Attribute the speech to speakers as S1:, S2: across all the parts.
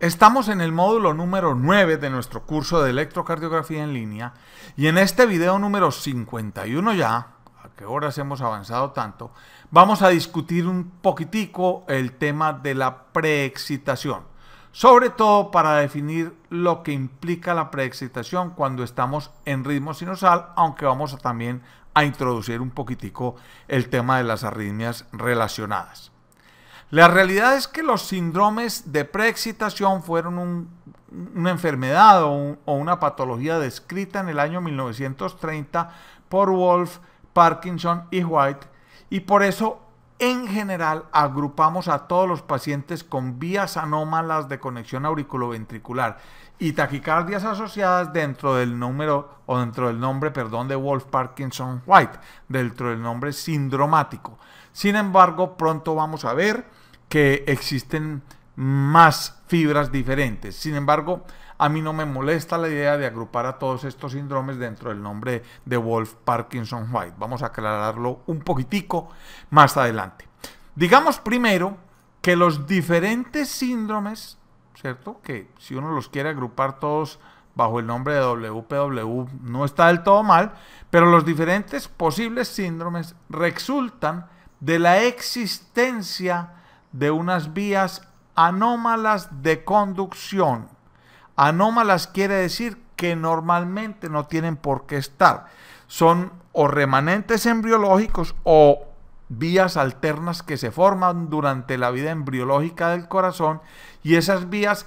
S1: Estamos en el módulo número 9 de nuestro curso de electrocardiografía en línea y en este video número 51 ya, a qué horas hemos avanzado tanto, vamos a discutir un poquitico el tema de la preexcitación, sobre todo para definir lo que implica la preexcitación cuando estamos en ritmo sinusal, aunque vamos también a introducir un poquitico el tema de las arritmias relacionadas. La realidad es que los síndromes de preexcitación fueron una enfermedad o, una patología descrita en el año 1930 por Wolf, Parkinson y White, y por eso en general agrupamos a todos los pacientes con vías anómalas de conexión auriculoventricular y taquicardias asociadas dentro del número o dentro del nombre, perdón, de Wolf Parkinson White, dentro del nombre sindromático. Sin embargo, pronto vamos a ver que existen más fibras diferentes. Sin embargo, a mí no me molesta la idea de agrupar a todos estos síndromes dentro del nombre de Wolf Parkinson White. Vamos a aclararlo un poquitico más adelante. Digamos primero que los diferentes síndromes, ¿cierto? Que si uno los quiere agrupar todos bajo el nombre de WPW no está del todo mal, pero los diferentes posibles síndromes resultan de la existencia de unas vías anómalas de conducción. Anómalas quiere decir que normalmente no tienen por qué estar. Son o remanentes embriológicos o vías alternas que se forman durante la vida embriológica del corazón y esas vías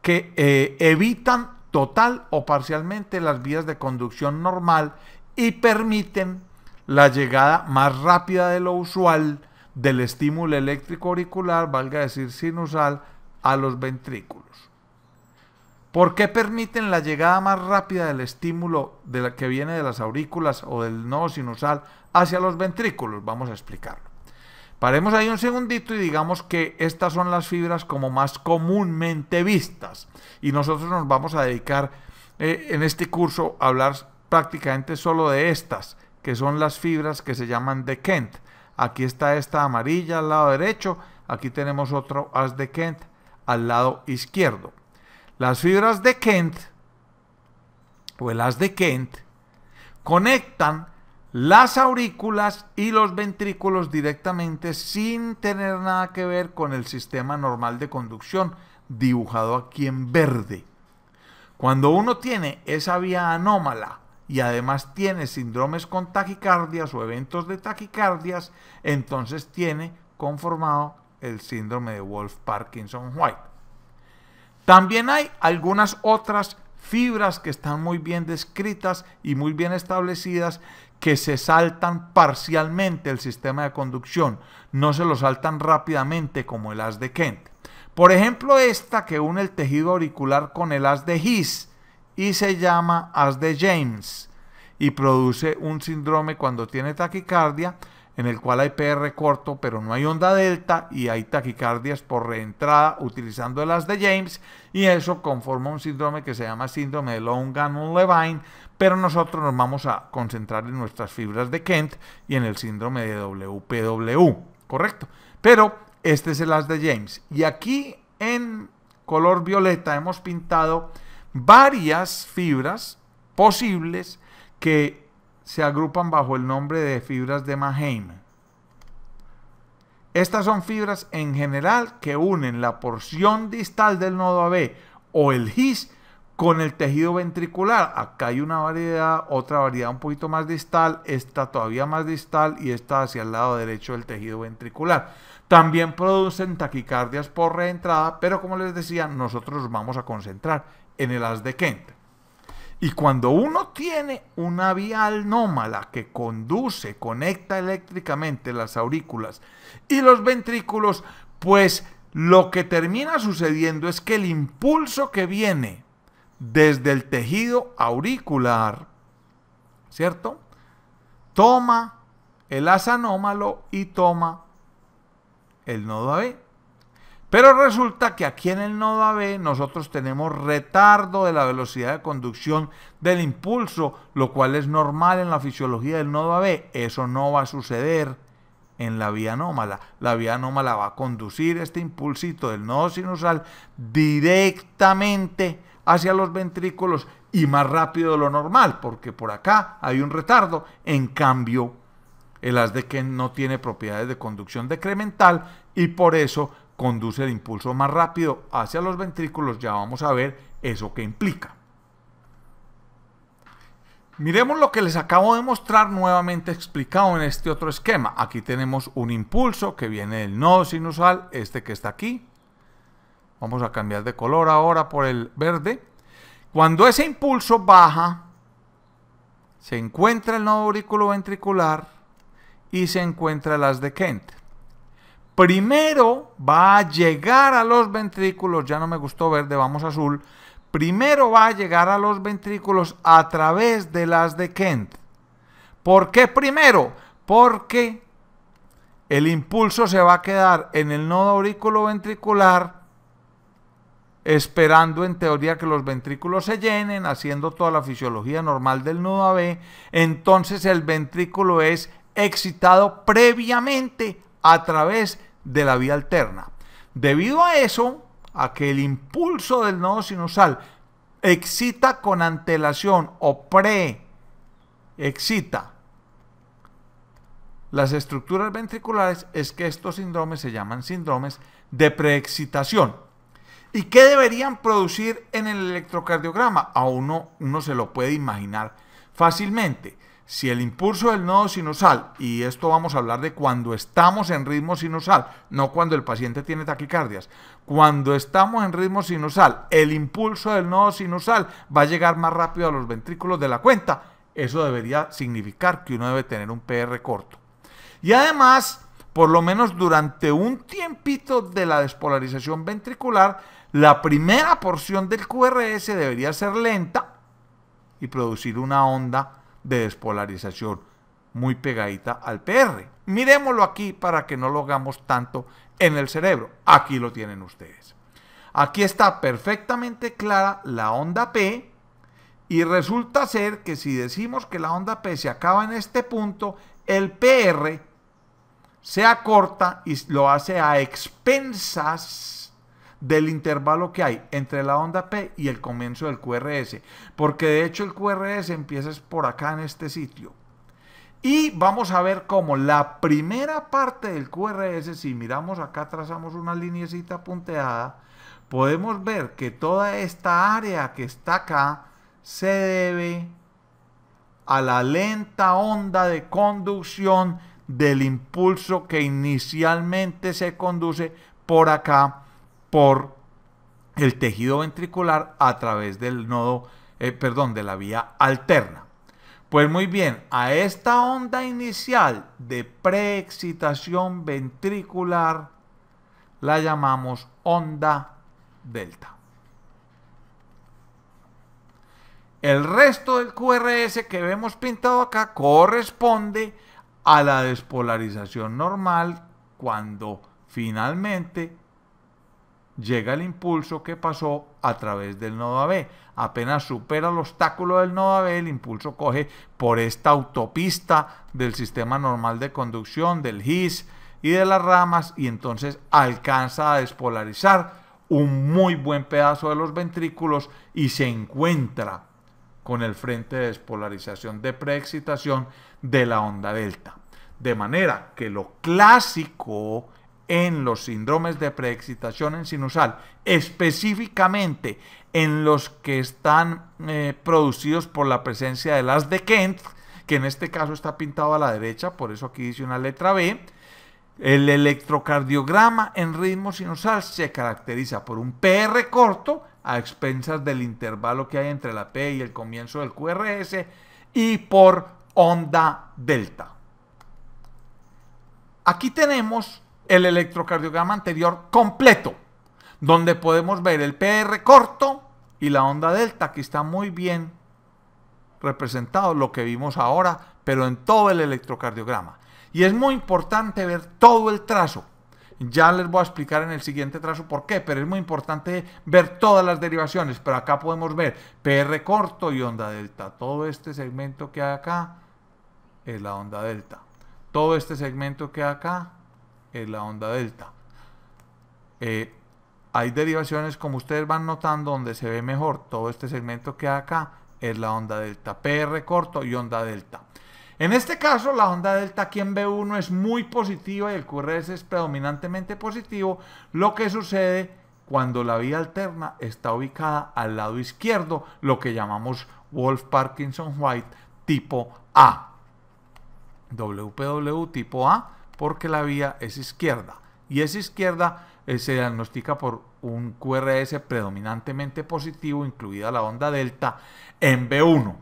S1: que eh, evitan total o parcialmente las vías de conducción normal y permiten la llegada más rápida de lo usual del estímulo eléctrico auricular, valga decir sinusal, a los ventrículos. ¿Por qué permiten la llegada más rápida del estímulo de la que viene de las aurículas o del nodo sinusal hacia los ventrículos? Vamos a explicarlo. Paremos ahí un segundito y digamos que estas son las fibras como más comúnmente vistas. Y nosotros nos vamos a dedicar eh, en este curso a hablar prácticamente solo de estas, que son las fibras que se llaman de Kent. Aquí está esta amarilla al lado derecho. Aquí tenemos otro as de Kent al lado izquierdo. Las fibras de Kent o el haz de Kent conectan las aurículas y los ventrículos directamente sin tener nada que ver con el sistema normal de conducción dibujado aquí en verde. Cuando uno tiene esa vía anómala y además tiene síndromes con taquicardias o eventos de taquicardias, entonces tiene conformado el síndrome de Wolf-Parkinson-White. También hay algunas otras fibras que están muy bien descritas y muy bien establecidas que se saltan parcialmente el sistema de conducción, no se lo saltan rápidamente como el as de Kent. Por ejemplo, esta que une el tejido auricular con el as de His y se llama as de James y produce un síndrome cuando tiene taquicardia en el cual hay PR corto pero no hay onda delta y hay taquicardias por reentrada utilizando las de James y eso conforma un síndrome que se llama síndrome de Longan-Levine pero nosotros nos vamos a concentrar en nuestras fibras de Kent y en el síndrome de WPW, ¿correcto? Pero este es el as de James y aquí en color violeta hemos pintado varias fibras posibles que se agrupan bajo el nombre de fibras de Mannheim. Estas son fibras en general que unen la porción distal del nodo AB o el HIS con el tejido ventricular. Acá hay una variedad, otra variedad un poquito más distal, esta todavía más distal y esta hacia el lado derecho del tejido ventricular. También producen taquicardias por reentrada, pero como les decía, nosotros nos vamos a concentrar en el as de Kent. Y cuando uno tiene una vía anómala que conduce, conecta eléctricamente las aurículas y los ventrículos, pues lo que termina sucediendo es que el impulso que viene desde el tejido auricular, ¿cierto? Toma el as anómalo y toma el nodo AB. Pero resulta que aquí en el nodo AB nosotros tenemos retardo de la velocidad de conducción del impulso, lo cual es normal en la fisiología del nodo AB. Eso no va a suceder en la vía anómala. La vía anómala va a conducir este impulsito del nodo sinusal directamente hacia los ventrículos y más rápido de lo normal, porque por acá hay un retardo. En cambio, el haz de que no tiene propiedades de conducción decremental y por eso conduce el impulso más rápido hacia los ventrículos, ya vamos a ver eso que implica. Miremos lo que les acabo de mostrar nuevamente explicado en este otro esquema. Aquí tenemos un impulso que viene del nodo sinusal, este que está aquí. Vamos a cambiar de color ahora por el verde. Cuando ese impulso baja, se encuentra el nodo ventricular y se encuentra el as de Kent primero va a llegar a los ventrículos, ya no me gustó verde, vamos azul, primero va a llegar a los ventrículos a través de las de Kent. ¿Por qué primero? Porque el impulso se va a quedar en el nodo aurículo-ventricular esperando en teoría que los ventrículos se llenen, haciendo toda la fisiología normal del nudo AB, entonces el ventrículo es excitado previamente a través de de la vía alterna. Debido a eso, a que el impulso del nodo sinusal excita con antelación o pre-excita las estructuras ventriculares, es que estos síndromes se llaman síndromes de preexcitación. ¿Y qué deberían producir en el electrocardiograma? A uno, uno se lo puede imaginar fácilmente. Si el impulso del nodo sinusal, y esto vamos a hablar de cuando estamos en ritmo sinusal, no cuando el paciente tiene taquicardias, cuando estamos en ritmo sinusal, el impulso del nodo sinusal va a llegar más rápido a los ventrículos de la cuenta, eso debería significar que uno debe tener un PR corto. Y además, por lo menos durante un tiempito de la despolarización ventricular, la primera porción del QRS debería ser lenta y producir una onda de despolarización, muy pegadita al PR. Miremoslo aquí para que no lo hagamos tanto en el cerebro. Aquí lo tienen ustedes. Aquí está perfectamente clara la onda P y resulta ser que si decimos que la onda P se acaba en este punto, el PR se acorta y lo hace a expensas del intervalo que hay entre la onda P y el comienzo del QRS, porque de hecho el QRS empieza por acá en este sitio. Y vamos a ver cómo la primera parte del QRS, si miramos acá, trazamos una linecita punteada, podemos ver que toda esta área que está acá se debe a la lenta onda de conducción del impulso que inicialmente se conduce por acá por el tejido ventricular a través del nodo, eh, perdón, de la vía alterna. Pues muy bien, a esta onda inicial de preexcitación ventricular la llamamos onda delta. El resto del QRS que vemos pintado acá corresponde a la despolarización normal cuando finalmente llega el impulso que pasó a través del nodo AB. Apenas supera el obstáculo del nodo AB, el impulso coge por esta autopista del sistema normal de conducción, del GIS y de las ramas, y entonces alcanza a despolarizar un muy buen pedazo de los ventrículos y se encuentra con el frente de despolarización de preexcitación de la onda delta. De manera que lo clásico en los síndromes de preexcitación en sinusal, específicamente en los que están eh, producidos por la presencia de las de Kent, que en este caso está pintado a la derecha, por eso aquí dice una letra B. El electrocardiograma en ritmo sinusal se caracteriza por un PR corto a expensas del intervalo que hay entre la P y el comienzo del QRS y por onda delta. Aquí tenemos el electrocardiograma anterior completo, donde podemos ver el PR corto y la onda delta, que está muy bien representado lo que vimos ahora, pero en todo el electrocardiograma. Y es muy importante ver todo el trazo. Ya les voy a explicar en el siguiente trazo por qué, pero es muy importante ver todas las derivaciones. Pero acá podemos ver PR corto y onda delta. Todo este segmento que hay acá es la onda delta. Todo este segmento que hay acá es la onda delta. Eh, hay derivaciones, como ustedes van notando, donde se ve mejor todo este segmento que acá es la onda delta, PR corto y onda delta. En este caso, la onda delta aquí en B1 es muy positiva y el QRS es predominantemente positivo, lo que sucede cuando la vía alterna está ubicada al lado izquierdo, lo que llamamos Wolf Parkinson White tipo A. WPW tipo A porque la vía es izquierda. Y esa izquierda eh, se diagnostica por un QRS predominantemente positivo, incluida la onda delta, en B1.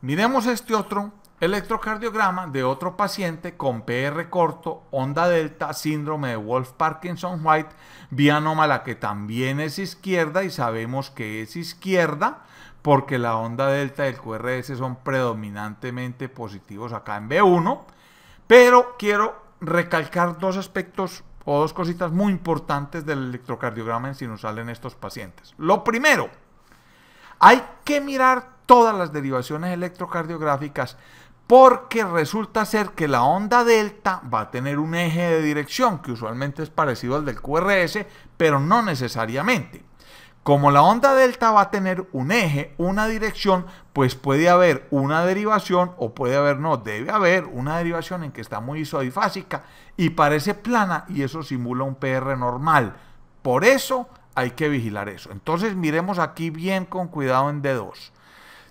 S1: Miremos este otro electrocardiograma de otro paciente con PR corto, onda delta, síndrome de Wolf-Parkinson-White, vía anómala que también es izquierda y sabemos que es izquierda porque la onda delta y el QRS son predominantemente positivos acá en B1 pero quiero recalcar dos aspectos o dos cositas muy importantes del electrocardiograma en sinusal en estos pacientes. Lo primero, hay que mirar todas las derivaciones electrocardiográficas porque resulta ser que la onda delta va a tener un eje de dirección que usualmente es parecido al del QRS, pero no necesariamente. Como la onda delta va a tener un eje, una dirección, pues puede haber una derivación o puede haber, no, debe haber una derivación en que está muy isodifásica y parece plana y eso simula un PR normal. Por eso hay que vigilar eso. Entonces miremos aquí bien con cuidado en D2.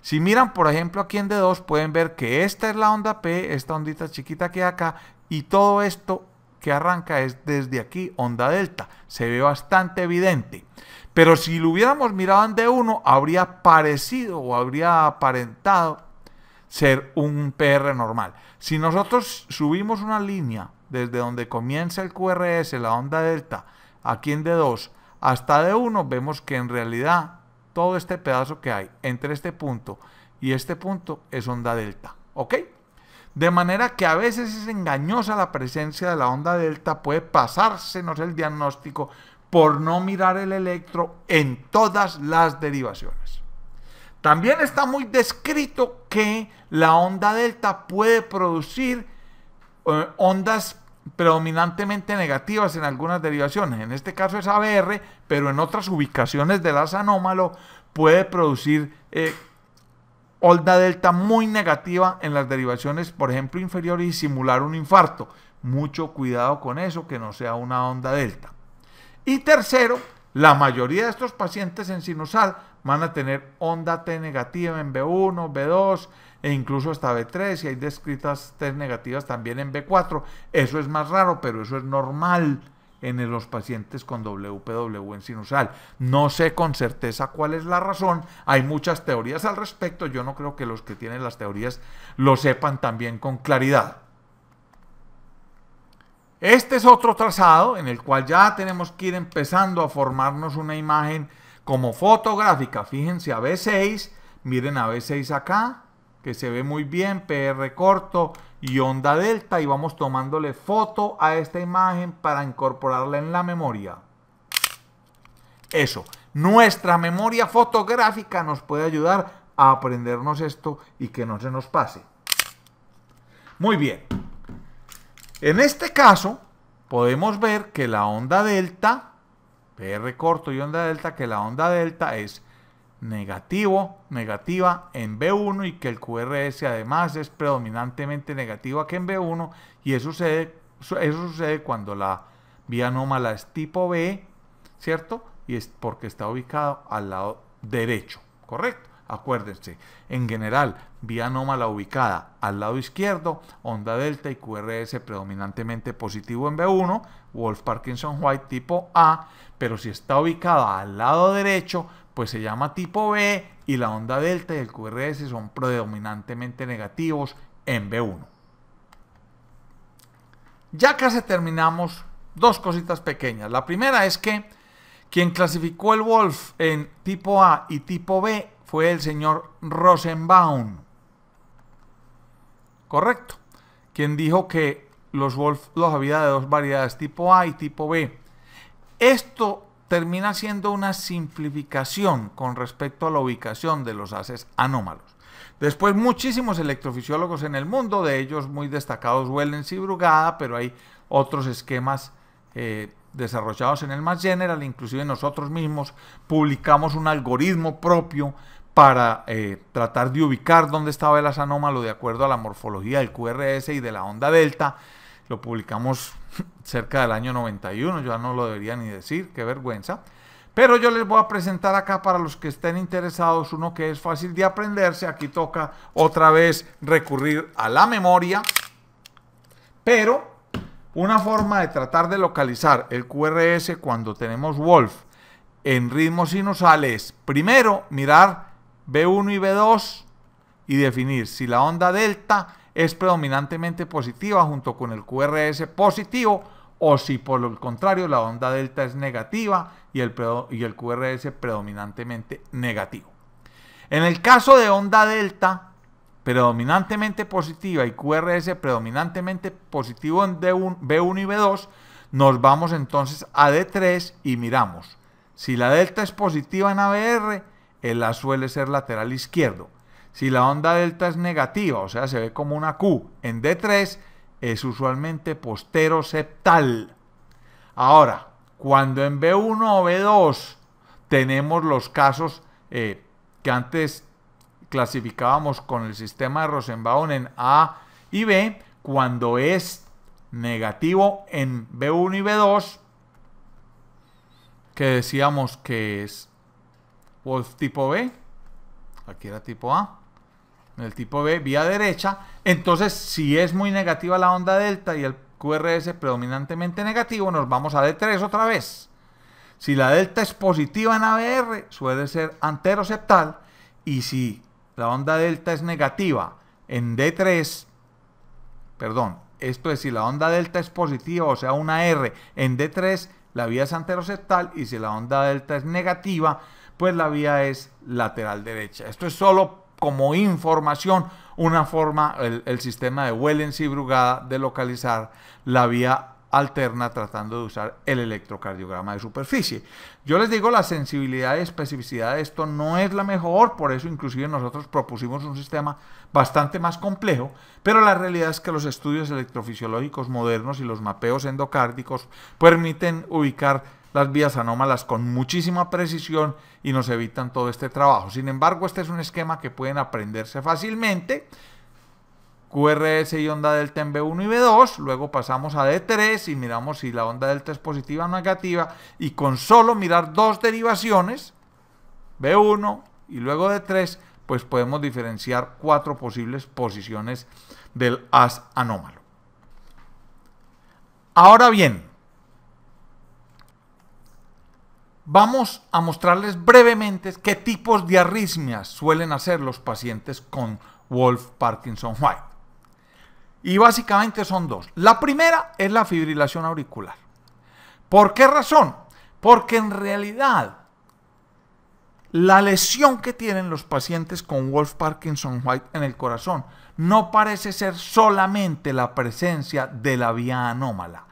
S1: Si miran, por ejemplo, aquí en D2 pueden ver que esta es la onda P, esta ondita chiquita que acá y todo esto que arranca es desde aquí, onda delta. Se ve bastante evidente. Pero si lo hubiéramos mirado d uno, habría parecido o habría aparentado ser un PR normal. Si nosotros subimos una línea desde donde comienza el QRS, la onda delta, aquí en D2 hasta D1, vemos que en realidad todo este pedazo que hay entre este punto y este punto es onda delta. ¿Ok? De manera que a veces es engañosa la presencia de la onda delta, puede pasársenos el diagnóstico, por no mirar el electro en todas las derivaciones. También está muy descrito que la onda delta puede producir eh, ondas predominantemente negativas en algunas derivaciones. En este caso es ABR, pero en otras ubicaciones del as anómalo puede producir eh, onda delta muy negativa en las derivaciones, por ejemplo, inferiores y simular un infarto. Mucho cuidado con eso, que no sea una onda delta. Y tercero, la mayoría de estos pacientes en sinusal van a tener onda T negativa en B1, B2 e incluso hasta B3 y hay descritas T negativas también en B4. Eso es más raro, pero eso es normal en los pacientes con WPW en sinusal. No sé con certeza cuál es la razón, hay muchas teorías al respecto, yo no creo que los que tienen las teorías lo sepan también con claridad. Este es otro trazado en el cual ya tenemos que ir empezando a formarnos una imagen como fotográfica. Fíjense a B6, miren a B6 acá, que se ve muy bien, PR corto y onda delta y vamos tomándole foto a esta imagen para incorporarla en la memoria. Eso, nuestra memoria fotográfica nos puede ayudar a aprendernos esto y que no se nos pase. Muy bien. En este caso, podemos ver que la onda delta, PR corto y onda delta, que la onda delta es negativo, negativa en B1 y que el QRS además es predominantemente negativo aquí en B1 y eso sucede, eso sucede cuando la vía anómala es tipo B, ¿cierto? Y es porque está ubicado al lado derecho, ¿correcto? Acuérdense, en general, vía anómala ubicada al lado izquierdo, onda delta y QRS predominantemente positivo en B1, Wolf Parkinson White tipo A, pero si está ubicada al lado derecho, pues se llama tipo B y la onda delta y el QRS son predominantemente negativos en B1. Ya casi terminamos, dos cositas pequeñas. La primera es que quien clasificó el Wolf en tipo A y tipo B fue el señor Rosenbaum. Correcto. Quien dijo que los Wolf los había de dos variedades, tipo A y tipo B. Esto termina siendo una simplificación con respecto a la ubicación de los haces anómalos. Después muchísimos electrofisiólogos en el mundo, de ellos muy destacados Wellens y Brugada, pero hay otros esquemas eh, desarrollados en el más General, inclusive nosotros mismos publicamos un algoritmo propio para eh, tratar de ubicar dónde estaba el asanómalo de acuerdo a la morfología del QRS y de la onda delta. Lo publicamos cerca del año 91, ya no lo debería ni decir, qué vergüenza. Pero yo les voy a presentar acá para los que estén interesados uno que es fácil de aprenderse. Aquí toca otra vez recurrir a la memoria. Pero una forma de tratar de localizar el QRS cuando tenemos Wolf en ritmo sinusal es primero mirar B1 y B2 y definir si la onda delta es predominantemente positiva junto con el QRS positivo o si por el contrario la onda delta es negativa y el, el QRS predominantemente negativo. En el caso de onda delta predominantemente positiva y QRS predominantemente positivo en B1 y B2, nos vamos entonces a D3 y miramos. Si la delta es positiva en ABR, el A suele ser lateral izquierdo. Si la onda delta es negativa, o sea, se ve como una Q en D3, es usualmente postero septal. Ahora, cuando en B1 o B2 tenemos los casos eh, que antes clasificábamos con el sistema de Rosenbaum en A y B, cuando es negativo en B1 y B2, que decíamos que es o tipo B. Aquí era tipo A. En el tipo B, vía derecha. Entonces, si es muy negativa la onda delta y el QRS predominantemente negativo, nos vamos a D3 otra vez. Si la delta es positiva en ABR, suele ser anteroceptal. Y si la onda delta es negativa en D3, perdón, esto es si la onda delta es positiva, o sea, una R en D3, la vía es anteroceptal. Y si la onda delta es negativa, pues la vía es lateral derecha. Esto es solo como información, una forma, el, sistema de Wellens y Brugada de localizar la vía alterna tratando de usar el electrocardiograma de superficie. Yo les digo, la sensibilidad y especificidad de esto no es la mejor, por eso inclusive nosotros propusimos un sistema bastante más complejo, pero la realidad es que los estudios electrofisiológicos modernos y los mapeos endocárdicos permiten ubicar las vías anómalas con muchísima precisión y nos evitan todo este trabajo. Sin embargo, este es un esquema que pueden aprenderse fácilmente. QRS y onda delta en B1 y B2, luego pasamos a D3 y miramos si la onda delta es positiva o negativa, y con solo mirar dos derivaciones, B1 y luego D3, pues podemos diferenciar cuatro posibles posiciones del as anómalo. Ahora bien, Vamos a mostrarles brevemente qué tipos de arritmias suelen hacer los pacientes con Wolf Parkinson White. Y básicamente son dos. La primera es la fibrilación auricular. ¿Por qué razón? Porque en realidad la lesión que tienen los pacientes con Wolf Parkinson White en el corazón no parece ser solamente la presencia de la vía anómala.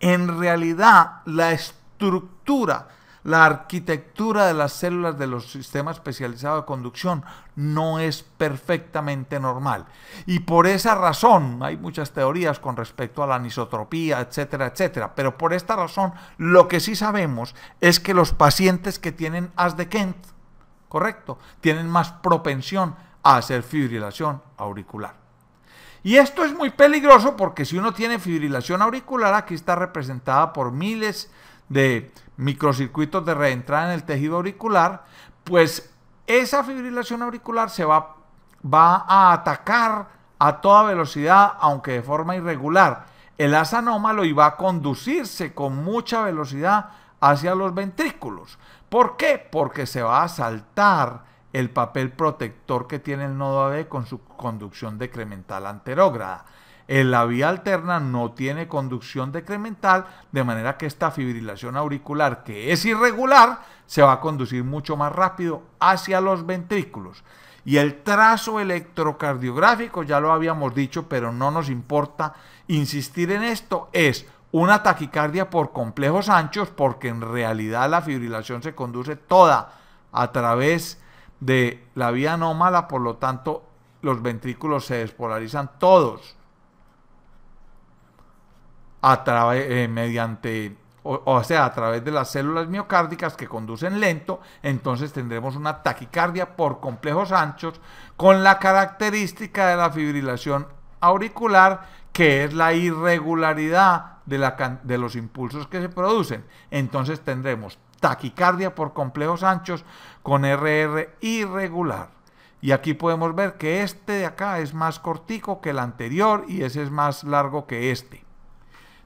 S1: En realidad la estructura la arquitectura de las células de los sistemas especializados de conducción no es perfectamente normal. Y por esa razón, hay muchas teorías con respecto a la anisotropía, etcétera, etcétera, pero por esta razón lo que sí sabemos es que los pacientes que tienen as de Kent, correcto, tienen más propensión a hacer fibrilación auricular. Y esto es muy peligroso porque si uno tiene fibrilación auricular, aquí está representada por miles de microcircuitos de reentrada en el tejido auricular, pues esa fibrilación auricular se va, va a atacar a toda velocidad, aunque de forma irregular, el asa anómalo y va a conducirse con mucha velocidad hacia los ventrículos. ¿Por qué? Porque se va a saltar el papel protector que tiene el nodo AD con su conducción decremental anterógrada. En la vía alterna no tiene conducción decremental, de manera que esta fibrilación auricular, que es irregular, se va a conducir mucho más rápido hacia los ventrículos. Y el trazo electrocardiográfico, ya lo habíamos dicho, pero no nos importa insistir en esto, es una taquicardia por complejos anchos, porque en realidad la fibrilación se conduce toda a través de la vía anómala, por lo tanto los ventrículos se despolarizan todos a través, eh, mediante, o, sea, a través de las células miocárdicas que conducen lento, entonces tendremos una taquicardia por complejos anchos con la característica de la fibrilación auricular, que es la irregularidad de, la, de los impulsos que se producen. Entonces tendremos taquicardia por complejos anchos con RR irregular. Y aquí podemos ver que este de acá es más cortico que el anterior y ese es más largo que este.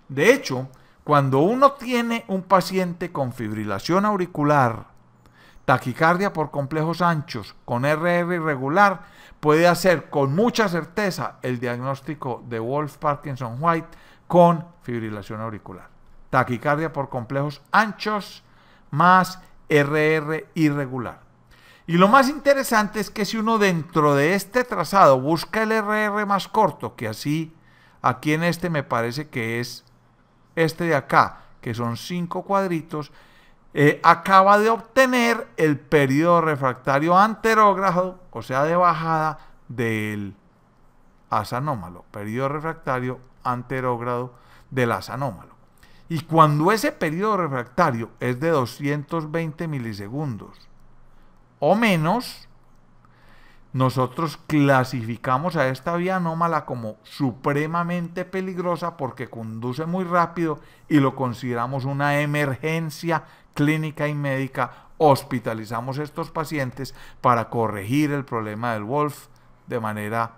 S1: De hecho, cuando uno tiene un paciente con fibrilación auricular, taquicardia por complejos anchos, con RR irregular, puede hacer con mucha certeza el diagnóstico de Wolf Parkinson White con fibrilación auricular. Taquicardia por complejos anchos más RR irregular. Y lo más interesante es que si uno dentro de este trazado busca el RR más corto, que así aquí en este me parece que es este de acá, que son cinco cuadritos, eh, acaba de obtener el periodo refractario anterógrado, o sea, de bajada del asanómalo, periodo refractario anterógrado del asanómalo. Y cuando ese periodo refractario es de 220 milisegundos o menos, nosotros clasificamos a esta vía anómala como supremamente peligrosa porque conduce muy rápido y lo consideramos una emergencia clínica y médica. Hospitalizamos estos pacientes para corregir el problema del Wolf de manera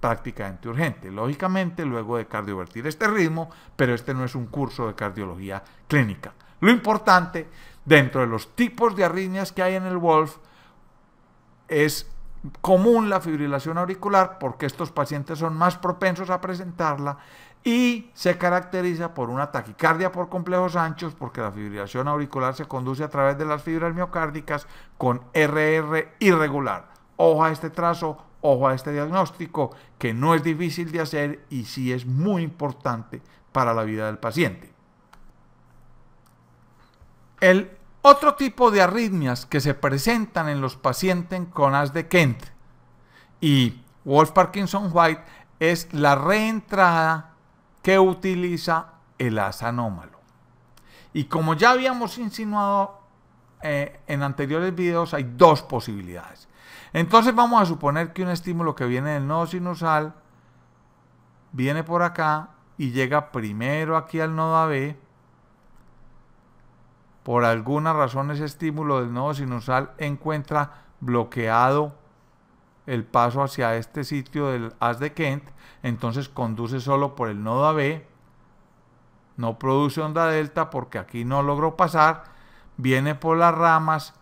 S1: prácticamente urgente. Lógicamente, luego de cardiovertir este ritmo, pero este no es un curso de cardiología clínica. Lo importante, dentro de los tipos de arritmias que hay en el Wolf, es común la fibrilación auricular porque estos pacientes son más propensos a presentarla y se caracteriza por una taquicardia por complejos anchos porque la fibrilación auricular se conduce a través de las fibras miocárdicas con RR irregular. Ojo a este trazo, ojo a este diagnóstico que no es difícil de hacer y sí es muy importante para la vida del paciente. El otro tipo de arritmias que se presentan en los pacientes con as de Kent y Wolf Parkinson White es la reentrada que utiliza el as anómalo. Y como ya habíamos insinuado eh, en anteriores videos, hay dos posibilidades. Entonces vamos a suponer que un estímulo que viene del nodo sinusal viene por acá y llega primero aquí al nodo AB por alguna razón ese estímulo del nodo sinusal encuentra bloqueado el paso hacia este sitio del haz de Kent, entonces conduce solo por el nodo AB, no produce onda delta porque aquí no logró pasar, viene por las ramas,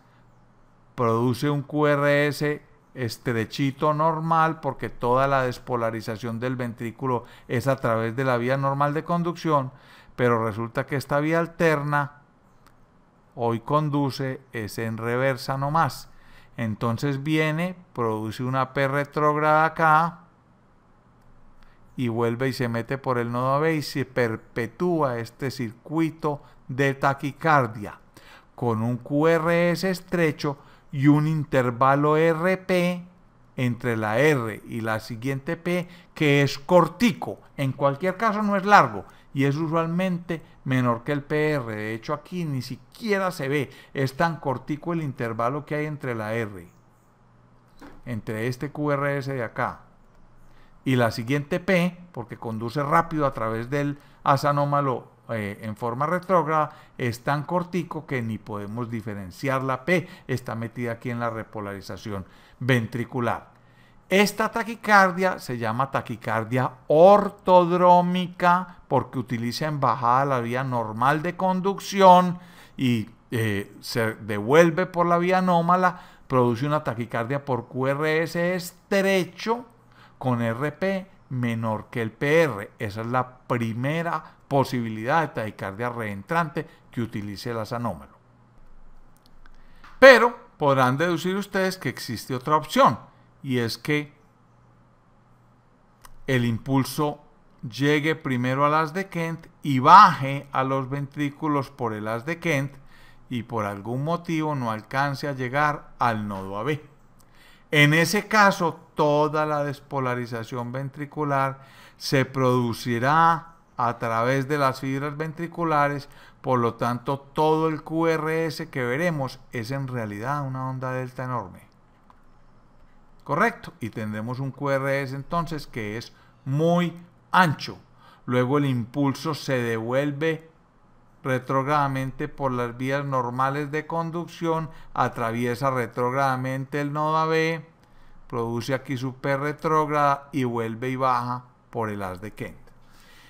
S1: produce un QRS estrechito normal porque toda la despolarización del ventrículo es a través de la vía normal de conducción, pero resulta que esta vía alterna hoy conduce es en reversa nomás. Entonces viene, produce una P retrógrada acá y vuelve y se mete por el nodo AB y se perpetúa este circuito de taquicardia con un QRS estrecho y un intervalo RP entre la R y la siguiente P que es cortico. En cualquier caso no es largo, y es usualmente menor que el PR. De hecho, aquí ni siquiera se ve, es tan cortico el intervalo que hay entre la R, entre este QRS de acá y la siguiente P, porque conduce rápido a través del as anómalo eh, en forma retrógrada, es tan cortico que ni podemos diferenciar la P, está metida aquí en la repolarización ventricular. Esta taquicardia se llama taquicardia ortodrómica porque utiliza en bajada la vía normal de conducción y eh, se devuelve por la vía anómala, produce una taquicardia por QRS estrecho con RP menor que el PR. Esa es la primera posibilidad de taquicardia reentrante que utilice el asanómalo. Pero podrán deducir ustedes que existe otra opción y es que el impulso llegue primero al as de Kent y baje a los ventrículos por el as de Kent y por algún motivo no alcance a llegar al nodo AB. En ese caso, toda la despolarización ventricular se producirá a través de las fibras ventriculares, por lo tanto todo el QRS que veremos es en realidad una onda delta enorme. Correcto. Y tendremos un QRS entonces que es muy ancho. Luego el impulso se devuelve retrógradamente por las vías normales de conducción, atraviesa retrógradamente el nodo AB, produce aquí su P retrógrada y vuelve y baja por el haz de Kent.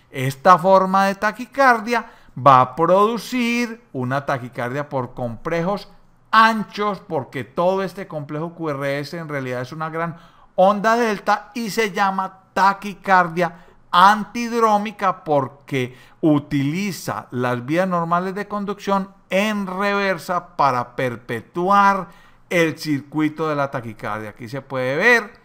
S1: Esta forma de taquicardia va a producir una taquicardia por complejos anchos porque todo este complejo QRS en realidad es una gran onda delta y se llama taquicardia antidrómica porque utiliza las vías normales de conducción en reversa para perpetuar el circuito de la taquicardia. Aquí se puede ver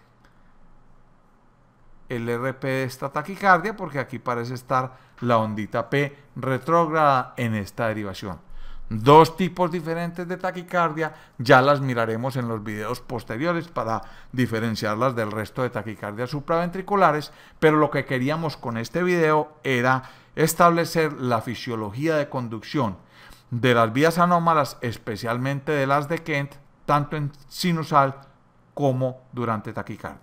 S1: el RP de esta taquicardia porque aquí parece estar la ondita P retrógrada en esta derivación. Dos tipos diferentes de taquicardia, ya las miraremos en los videos posteriores para diferenciarlas del resto de taquicardias supraventriculares, pero lo que queríamos con este video era establecer la fisiología de conducción de las vías anómalas, especialmente de las de Kent, tanto en sinusal como durante taquicardia.